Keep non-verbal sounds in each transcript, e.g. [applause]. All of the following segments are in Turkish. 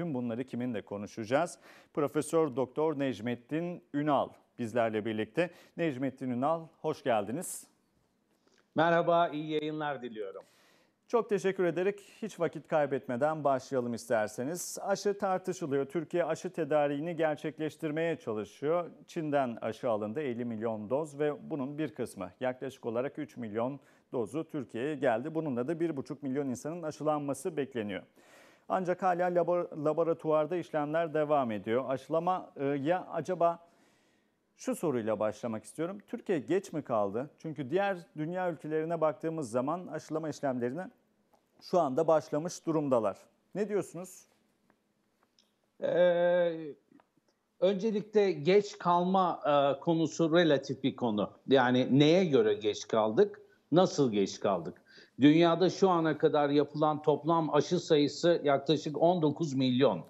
Tüm bunları kiminle konuşacağız? Profesör Doktor Necmettin Ünal bizlerle birlikte. Necmettin Ünal hoş geldiniz. Merhaba, iyi yayınlar diliyorum. Çok teşekkür ederek hiç vakit kaybetmeden başlayalım isterseniz. Aşı tartışılıyor. Türkiye aşı tedariğini gerçekleştirmeye çalışıyor. Çin'den aşı alındı 50 milyon doz ve bunun bir kısmı yaklaşık olarak 3 milyon dozu Türkiye'ye geldi. Bununla da 1,5 milyon insanın aşılanması bekleniyor. Ancak hala laboratuvarda işlemler devam ediyor. Aşılama e, ya acaba şu soruyla başlamak istiyorum. Türkiye geç mi kaldı? Çünkü diğer dünya ülkelerine baktığımız zaman aşılama işlemlerine şu anda başlamış durumdalar. Ne diyorsunuz? Ee, öncelikle geç kalma e, konusu relatif bir konu. Yani neye göre geç kaldık, nasıl geç kaldık? Dünyada şu ana kadar yapılan toplam aşı sayısı yaklaşık 19 milyon.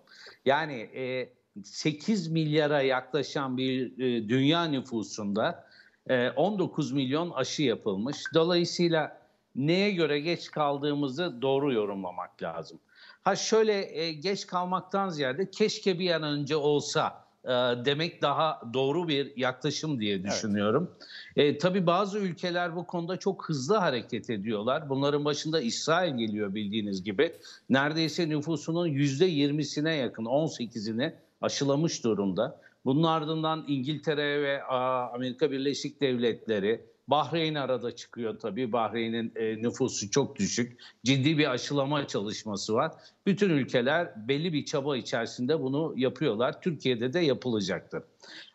Yani e, 8 milyara yaklaşan bir e, dünya nüfusunda e, 19 milyon aşı yapılmış. Dolayısıyla neye göre geç kaldığımızı doğru yorumlamak lazım. Ha şöyle e, geç kalmaktan ziyade keşke bir an önce olsa e, demek daha doğru bir yaklaşım diye düşünüyorum. Evet. E, tabii bazı ülkeler bu konuda çok hızlı hareket ediyorlar. Bunların başında İsrail geliyor bildiğiniz gibi. Neredeyse nüfusunun %20'sine yakın, 18'ini aşılamış durumda. Bunun ardından İngiltere ve Amerika Birleşik Devletleri, Bahreyn arada çıkıyor tabii. Bahreyn'in e, nüfusu çok düşük. Ciddi bir aşılama çalışması var. Bütün ülkeler belli bir çaba içerisinde bunu yapıyorlar. Türkiye'de de yapılacaktır.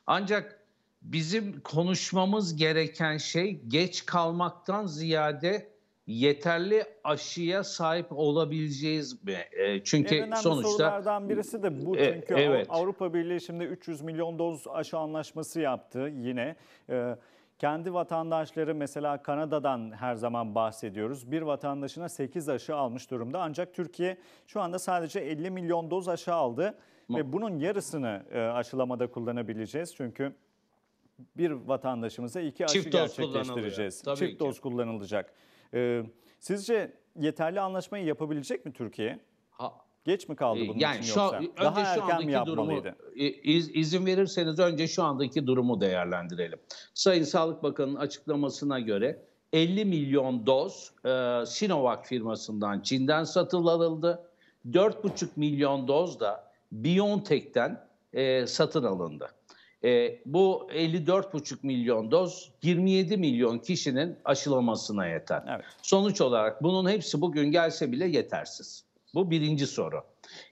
Ancak bizim konuşmamız gereken şey geç kalmaktan ziyade yeterli aşıya sahip olabileceğiz mi? E, çünkü en önemli sonuçta sorulardan birisi de bu e, çünkü e, evet. Avrupa Birliği şimdi 300 milyon doz aşı anlaşması yaptı yine. E, kendi vatandaşları mesela Kanada'dan her zaman bahsediyoruz. Bir vatandaşına 8 aşı almış durumda. Ancak Türkiye şu anda sadece 50 milyon doz aşı aldı. Ve bunun yarısını e, aşılamada kullanabileceğiz. Çünkü bir vatandaşımıza iki aşı Çift gerçekleştireceğiz. Tabii Çift ki. doz kullanılacak. E, sizce yeterli anlaşmayı yapabilecek mi Türkiye? Ha, Geç mi kaldı ee, bunun yani için şu, yoksa? Önce Daha şu erken mi yapmalıydı? Durumu, e, iz, izin verirseniz önce şu andaki durumu değerlendirelim. Sayın Sağlık Bakanı'nın açıklamasına göre 50 milyon doz e, Sinovac firmasından Çin'den satılırıldı. 4,5 milyon doz da BioNTech'ten e, satın alındı. E, bu 54,5 milyon doz 27 milyon kişinin aşılamasına yeter. Evet. Sonuç olarak bunun hepsi bugün gelse bile yetersiz. Bu birinci soru.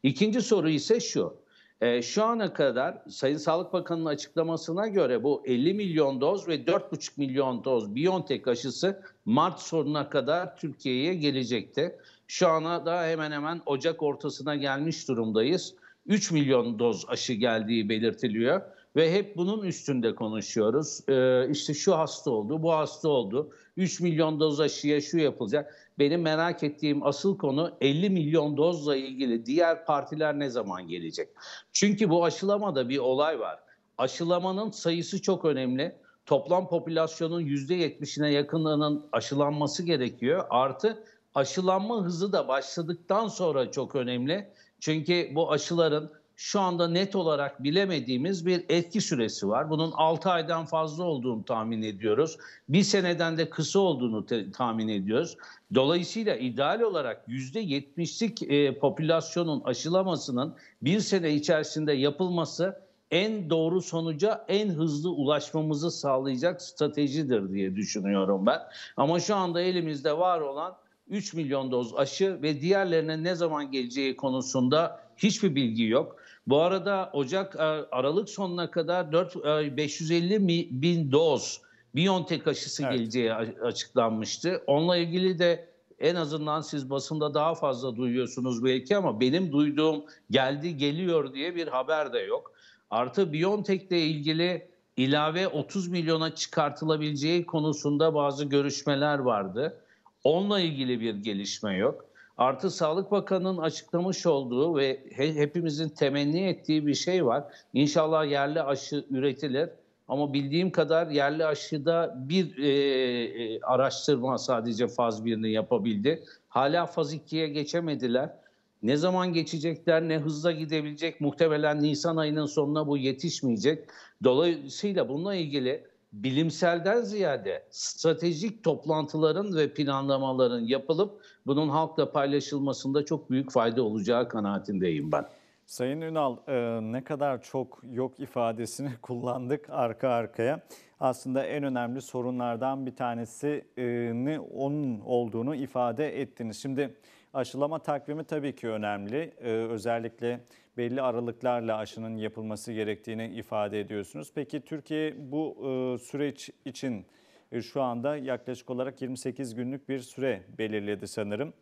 İkinci soru ise şu. E, şu ana kadar Sayın Sağlık Bakanı'nın açıklamasına göre bu 50 milyon doz ve 4,5 milyon doz BioNTech aşısı Mart sonuna kadar Türkiye'ye gelecekti. Şu ana da hemen hemen Ocak ortasına gelmiş durumdayız. 3 milyon doz aşı geldiği belirtiliyor. Ve hep bunun üstünde konuşuyoruz. Ee, işte şu hasta oldu, bu hasta oldu. 3 milyon doz aşıya şu yapılacak. Benim merak ettiğim asıl konu 50 milyon dozla ilgili diğer partiler ne zaman gelecek? Çünkü bu aşılamada bir olay var. Aşılamanın sayısı çok önemli. Toplam popülasyonun %70'ine yakınının aşılanması gerekiyor. Artı aşılanma hızı da başladıktan sonra çok önemli. Çünkü bu aşıların şu anda net olarak bilemediğimiz bir etki süresi var. Bunun 6 aydan fazla olduğunu tahmin ediyoruz. Bir seneden de kısa olduğunu te- tahmin ediyoruz. Dolayısıyla ideal olarak %70'lik e, popülasyonun aşılamasının bir sene içerisinde yapılması en doğru sonuca en hızlı ulaşmamızı sağlayacak stratejidir diye düşünüyorum ben. Ama şu anda elimizde var olan 3 milyon doz aşı ve diğerlerine ne zaman geleceği konusunda hiçbir bilgi yok. Bu arada Ocak e, Aralık sonuna kadar 4 550 e, bin doz BioNTech aşısı evet. geleceği açıklanmıştı. Onunla ilgili de en azından siz basında daha fazla duyuyorsunuz belki ama benim duyduğum geldi geliyor diye bir haber de yok. Artı BioNTech ile ilgili ilave 30 milyona çıkartılabileceği konusunda bazı görüşmeler vardı. Onunla ilgili bir gelişme yok. Artı Sağlık Bakanı'nın açıklamış olduğu ve hepimizin temenni ettiği bir şey var. İnşallah yerli aşı üretilir. Ama bildiğim kadar yerli aşıda bir e, e, araştırma sadece faz 1'ini yapabildi. Hala faz 2'ye geçemediler. Ne zaman geçecekler, ne hızla gidebilecek muhtemelen Nisan ayının sonuna bu yetişmeyecek. Dolayısıyla bununla ilgili bilimselden ziyade stratejik toplantıların ve planlamaların yapılıp bunun halkla paylaşılmasında çok büyük fayda olacağı kanaatindeyim ben. Sayın Ünal e, ne kadar çok yok ifadesini [laughs] kullandık arka arkaya. Aslında en önemli sorunlardan bir tanesini onun olduğunu ifade ettiniz. Şimdi Aşılama takvimi tabii ki önemli. Ee, özellikle belli aralıklarla aşının yapılması gerektiğini ifade ediyorsunuz. Peki Türkiye bu e, süreç için e, şu anda yaklaşık olarak 28 günlük bir süre belirledi sanırım.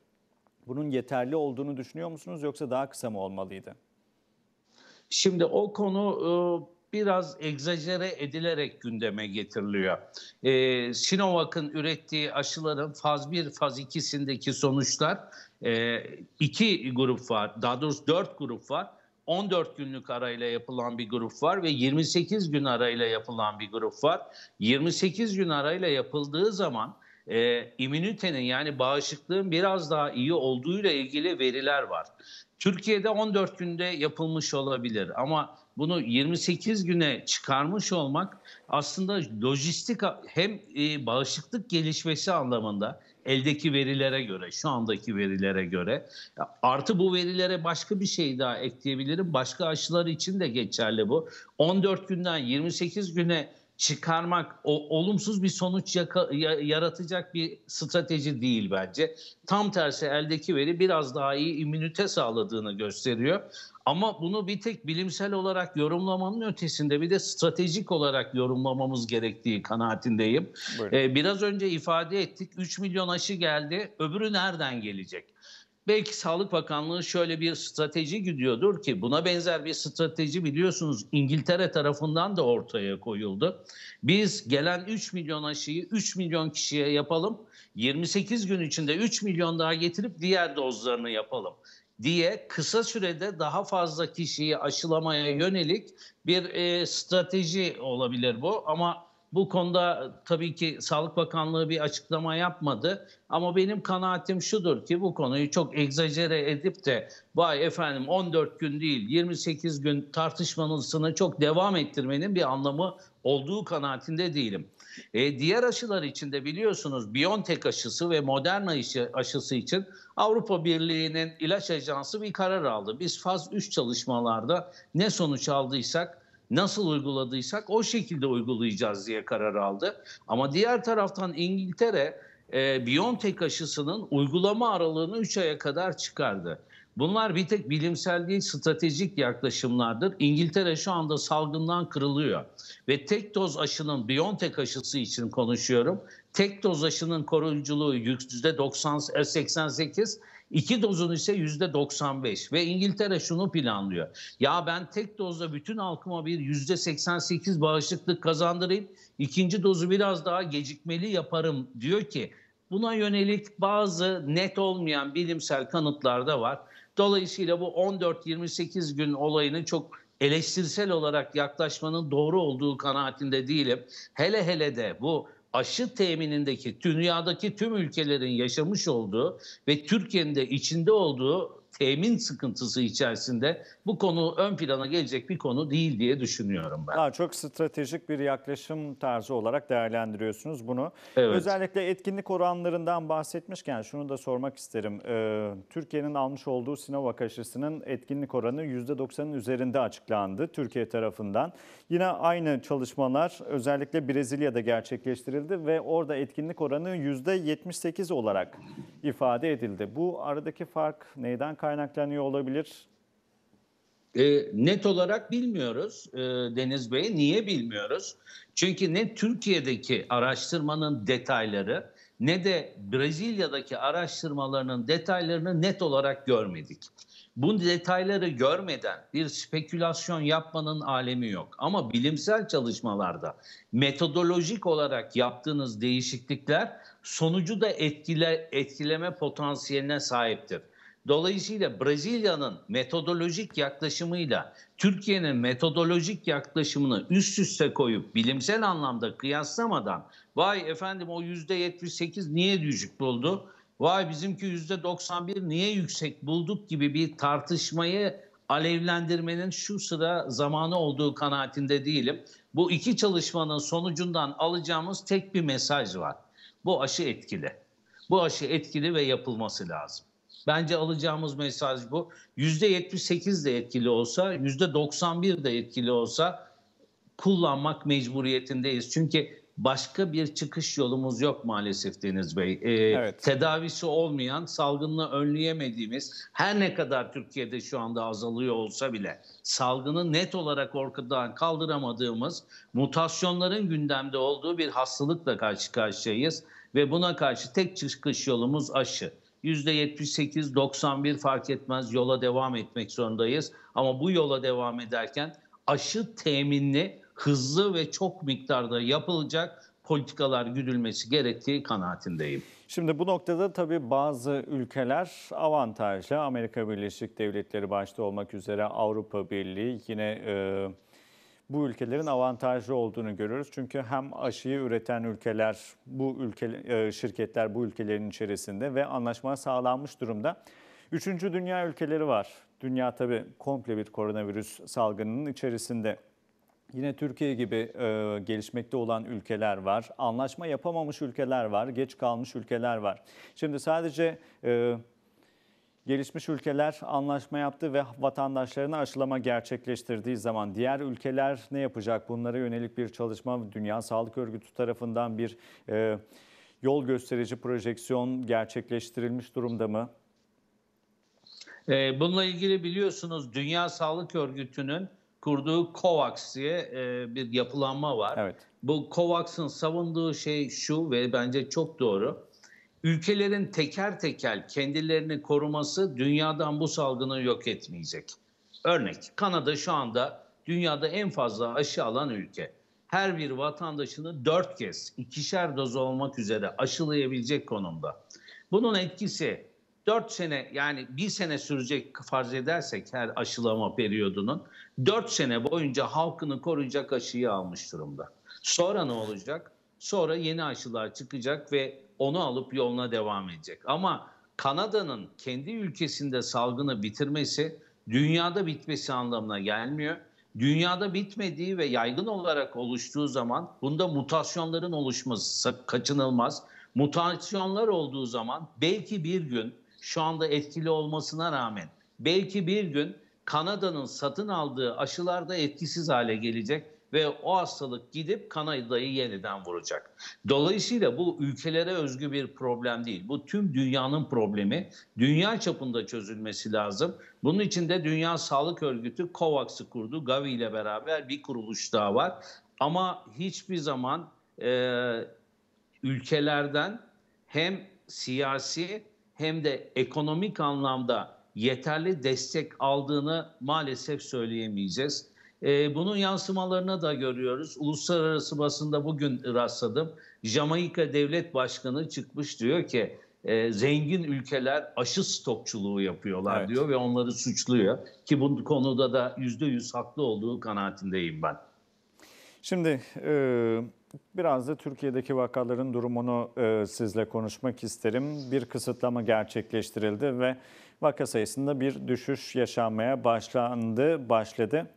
Bunun yeterli olduğunu düşünüyor musunuz yoksa daha kısa mı olmalıydı? Şimdi o konu e biraz egzajere edilerek gündeme getiriliyor. Ee, Sinovac'ın ürettiği aşıların faz 1, faz 2'sindeki sonuçlar e, iki grup var, daha doğrusu dört grup var. 14 günlük arayla yapılan bir grup var ve 28 gün arayla yapılan bir grup var. 28 gün arayla yapıldığı zaman e, immünitenin yani bağışıklığın biraz daha iyi olduğuyla ilgili veriler var. Türkiye'de 14 günde yapılmış olabilir ama bunu 28 güne çıkarmış olmak aslında lojistik hem e, bağışıklık gelişmesi anlamında eldeki verilere göre, şu andaki verilere göre artı bu verilere başka bir şey daha ekleyebilirim. Başka aşılar için de geçerli bu. 14 günden 28 güne çıkarmak, o, olumsuz bir sonuç yaka, yaratacak bir strateji değil bence. Tam tersi eldeki veri biraz daha iyi immünite sağladığını gösteriyor. Ama bunu bir tek bilimsel olarak yorumlamanın ötesinde bir de stratejik olarak yorumlamamız gerektiği kanaatindeyim. Ee, biraz önce ifade ettik 3 milyon aşı geldi öbürü nereden gelecek? Belki Sağlık Bakanlığı şöyle bir strateji gidiyordur ki buna benzer bir strateji biliyorsunuz İngiltere tarafından da ortaya koyuldu. Biz gelen 3 milyon aşıyı 3 milyon kişiye yapalım. 28 gün içinde 3 milyon daha getirip diğer dozlarını yapalım diye kısa sürede daha fazla kişiyi aşılamaya yönelik bir e, strateji olabilir bu ama bu konuda tabii ki Sağlık Bakanlığı bir açıklama yapmadı ama benim kanaatim şudur ki bu konuyu çok egzajere edip de vay efendim 14 gün değil 28 gün tartışmanızını çok devam ettirmenin bir anlamı olduğu kanaatinde değilim. E, diğer aşılar için de biliyorsunuz BioNTech aşısı ve Moderna aşısı için Avrupa Birliği'nin ilaç ajansı bir karar aldı. Biz faz 3 çalışmalarda ne sonuç aldıysak nasıl uyguladıysak o şekilde uygulayacağız diye karar aldı. Ama diğer taraftan İngiltere e, Biontech aşısının uygulama aralığını 3 aya kadar çıkardı. Bunlar bir tek bilimsel değil stratejik yaklaşımlardır. İngiltere şu anda salgından kırılıyor. Ve tek doz aşının Biontech aşısı için konuşuyorum. Tek doz aşının koruyuculuğu %90, 88 İki dozun ise yüzde 95 ve İngiltere şunu planlıyor. Ya ben tek dozla bütün halkıma bir yüzde 88 bağışıklık kazandırayım. İkinci dozu biraz daha gecikmeli yaparım diyor ki buna yönelik bazı net olmayan bilimsel kanıtlar da var. Dolayısıyla bu 14-28 gün olayını çok eleştirsel olarak yaklaşmanın doğru olduğu kanaatinde değilim. Hele hele de bu aşı teminindeki dünyadaki tüm ülkelerin yaşamış olduğu ve Türkiye'nin de içinde olduğu temin sıkıntısı içerisinde bu konu ön plana gelecek bir konu değil diye düşünüyorum ben. Daha çok stratejik bir yaklaşım tarzı olarak değerlendiriyorsunuz bunu. Evet. Özellikle etkinlik oranlarından bahsetmişken şunu da sormak isterim. Ee, Türkiye'nin almış olduğu Sinovac aşısının etkinlik oranı %90'ın üzerinde açıklandı Türkiye tarafından. Yine aynı çalışmalar özellikle Brezilya'da gerçekleştirildi ve orada etkinlik oranı %78 olarak ifade edildi. Bu aradaki fark neyden kaynaklanıyor? kaynaklanıyor olabilir? E, net olarak bilmiyoruz e, Deniz Bey. Niye bilmiyoruz? Çünkü ne Türkiye'deki araştırmanın detayları ne de Brezilya'daki araştırmalarının detaylarını net olarak görmedik. Bu detayları görmeden bir spekülasyon yapmanın alemi yok. Ama bilimsel çalışmalarda metodolojik olarak yaptığınız değişiklikler sonucu da etkile, etkileme potansiyeline sahiptir. Dolayısıyla Brezilya'nın metodolojik yaklaşımıyla Türkiye'nin metodolojik yaklaşımını üst üste koyup bilimsel anlamda kıyaslamadan vay efendim o yüzde %78 niye düşük buldu? Vay bizimki yüzde %91 niye yüksek bulduk gibi bir tartışmayı alevlendirmenin şu sıra zamanı olduğu kanaatinde değilim. Bu iki çalışmanın sonucundan alacağımız tek bir mesaj var. Bu aşı etkili. Bu aşı etkili ve yapılması lazım. Bence alacağımız mesaj bu. %78 de etkili olsa, %91 de etkili olsa kullanmak mecburiyetindeyiz. Çünkü başka bir çıkış yolumuz yok maalesef Deniz Bey. Ee, evet. Tedavisi olmayan, salgınla önleyemediğimiz, her ne kadar Türkiye'de şu anda azalıyor olsa bile salgını net olarak ortadan kaldıramadığımız, mutasyonların gündemde olduğu bir hastalıkla karşı karşıyayız ve buna karşı tek çıkış yolumuz aşı. %78-91 fark etmez yola devam etmek zorundayız. Ama bu yola devam ederken aşı teminli hızlı ve çok miktarda yapılacak politikalar güdülmesi gerektiği kanaatindeyim. Şimdi bu noktada tabii bazı ülkeler avantajlı. Amerika Birleşik Devletleri başta olmak üzere Avrupa Birliği yine... E bu ülkelerin avantajlı olduğunu görüyoruz. Çünkü hem aşıyı üreten ülkeler, bu ülke e, şirketler bu ülkelerin içerisinde ve anlaşma sağlanmış durumda. Üçüncü dünya ülkeleri var. Dünya tabii komple bir koronavirüs salgınının içerisinde. Yine Türkiye gibi e, gelişmekte olan ülkeler var. Anlaşma yapamamış ülkeler var. Geç kalmış ülkeler var. Şimdi sadece e, Gelişmiş ülkeler anlaşma yaptı ve vatandaşlarına aşılama gerçekleştirdiği zaman diğer ülkeler ne yapacak? Bunlara yönelik bir çalışma Dünya Sağlık Örgütü tarafından bir e, yol gösterici projeksiyon gerçekleştirilmiş durumda mı? E, bununla ilgili biliyorsunuz Dünya Sağlık Örgütü'nün kurduğu COVAX diye e, bir yapılanma var. Evet. Bu COVAX'ın savunduğu şey şu ve bence çok doğru ülkelerin teker teker kendilerini koruması dünyadan bu salgını yok etmeyecek. Örnek Kanada şu anda dünyada en fazla aşı alan ülke. Her bir vatandaşını dört kez ikişer doz olmak üzere aşılayabilecek konumda. Bunun etkisi dört sene yani bir sene sürecek farz edersek her aşılama periyodunun dört sene boyunca halkını koruyacak aşıyı almış durumda. Sonra ne olacak? Sonra yeni aşılar çıkacak ve onu alıp yoluna devam edecek. Ama Kanada'nın kendi ülkesinde salgını bitirmesi dünyada bitmesi anlamına gelmiyor. Dünyada bitmediği ve yaygın olarak oluştuğu zaman bunda mutasyonların oluşması kaçınılmaz. Mutasyonlar olduğu zaman belki bir gün şu anda etkili olmasına rağmen belki bir gün Kanada'nın satın aldığı aşılar da etkisiz hale gelecek ve o hastalık gidip Kanada'yı yeniden vuracak. Dolayısıyla bu ülkelere özgü bir problem değil. Bu tüm dünyanın problemi. Dünya çapında çözülmesi lazım. Bunun için de Dünya Sağlık Örgütü COVAX'ı kurdu. Gavi ile beraber bir kuruluş daha var. Ama hiçbir zaman e, ülkelerden hem siyasi hem de ekonomik anlamda yeterli destek aldığını maalesef söyleyemeyeceğiz. E, bunun yansımalarını da görüyoruz. Uluslararası basında bugün rastladım. Jamaika Devlet Başkanı çıkmış diyor ki e, zengin ülkeler aşı stokçuluğu yapıyorlar evet. diyor ve onları suçluyor. Ki bu konuda da yüzde yüz haklı olduğu kanaatindeyim ben. Şimdi e, biraz da Türkiye'deki vakaların durumunu e, sizle konuşmak isterim. Bir kısıtlama gerçekleştirildi ve vaka sayısında bir düşüş yaşanmaya başlandı, başladı.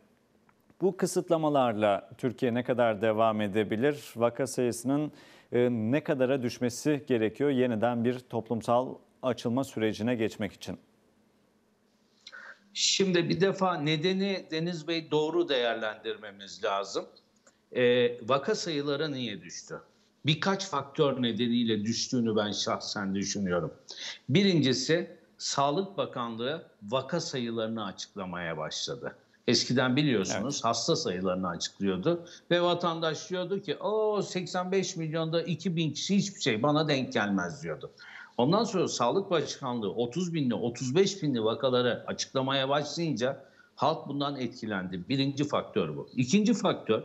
Bu kısıtlamalarla Türkiye ne kadar devam edebilir? Vaka sayısının e, ne kadara düşmesi gerekiyor yeniden bir toplumsal açılma sürecine geçmek için? Şimdi bir defa nedeni Deniz Bey doğru değerlendirmemiz lazım. E, vaka sayıları niye düştü? Birkaç faktör nedeniyle düştüğünü ben şahsen düşünüyorum. Birincisi Sağlık Bakanlığı vaka sayılarını açıklamaya başladı. Eskiden biliyorsunuz evet. hasta sayılarını açıklıyordu ve vatandaş diyordu ki o 85 milyonda 2 bin kişi hiçbir şey bana denk gelmez diyordu. Ondan sonra Sağlık Başkanlığı 30 binli 35 binli vakaları açıklamaya başlayınca halk bundan etkilendi. Birinci faktör bu. İkinci faktör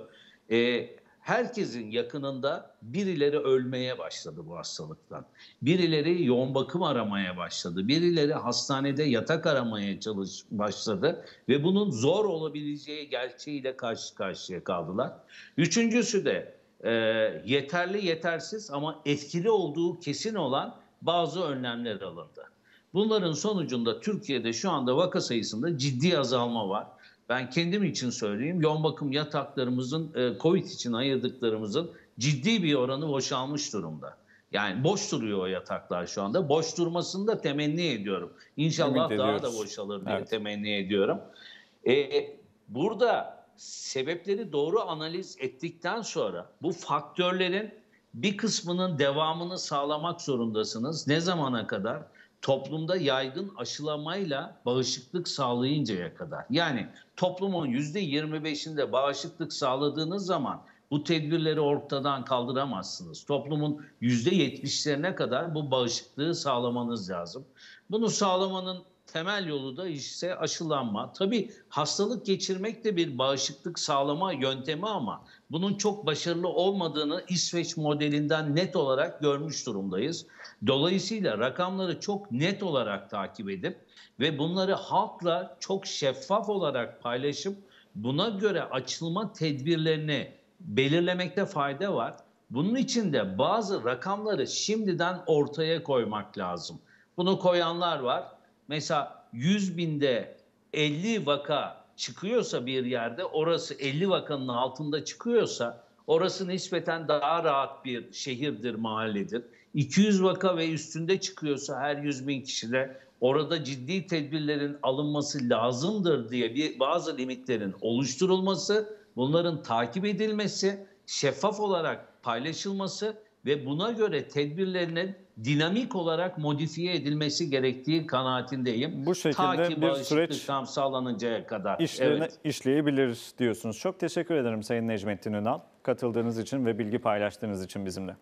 e, herkesin yakınında birileri ölmeye başladı bu hastalıktan. Birileri yoğun bakım aramaya başladı. Birileri hastanede yatak aramaya çalış başladı ve bunun zor olabileceği gerçeğiyle karşı karşıya kaldılar. Üçüncüsü de e, yeterli yetersiz ama etkili olduğu kesin olan bazı önlemler alındı. Bunların sonucunda Türkiye'de şu anda vaka sayısında ciddi azalma var ben kendim için söyleyeyim yoğun bakım yataklarımızın e, COVID için ayırdıklarımızın ciddi bir oranı boşalmış durumda. Yani boş duruyor o yataklar şu anda. Boş durmasını da temenni ediyorum. İnşallah Ümit daha ediyoruz. da boşalır diye evet. temenni ediyorum. Ee, burada sebepleri doğru analiz ettikten sonra bu faktörlerin bir kısmının devamını sağlamak zorundasınız. Ne zamana kadar? toplumda yaygın aşılamayla bağışıklık sağlayıncaya kadar. Yani toplumun %25'inde bağışıklık sağladığınız zaman bu tedbirleri ortadan kaldıramazsınız. Toplumun %70'lerine kadar bu bağışıklığı sağlamanız lazım. Bunu sağlamanın temel yolu da işte aşılanma. Tabii hastalık geçirmek de bir bağışıklık sağlama yöntemi ama bunun çok başarılı olmadığını İsveç modelinden net olarak görmüş durumdayız. Dolayısıyla rakamları çok net olarak takip edip ve bunları halkla çok şeffaf olarak paylaşıp buna göre açılma tedbirlerini belirlemekte fayda var. Bunun için de bazı rakamları şimdiden ortaya koymak lazım. Bunu koyanlar var Mesela 100 binde 50 vaka çıkıyorsa bir yerde orası 50 vakanın altında çıkıyorsa orası nispeten daha rahat bir şehirdir, mahalledir. 200 vaka ve üstünde çıkıyorsa her 100 bin kişide orada ciddi tedbirlerin alınması lazımdır diye bir bazı limitlerin oluşturulması, bunların takip edilmesi, şeffaf olarak paylaşılması ve buna göre tedbirlerinin dinamik olarak modifiye edilmesi gerektiği kanaatindeyim. Bu şekilde Ta ki bir süreç tam sağlanıncaya kadar. işlerine evet. işleyebiliriz diyorsunuz. Çok teşekkür ederim Sayın Necmettin Ünal katıldığınız için ve bilgi paylaştığınız için bizimle.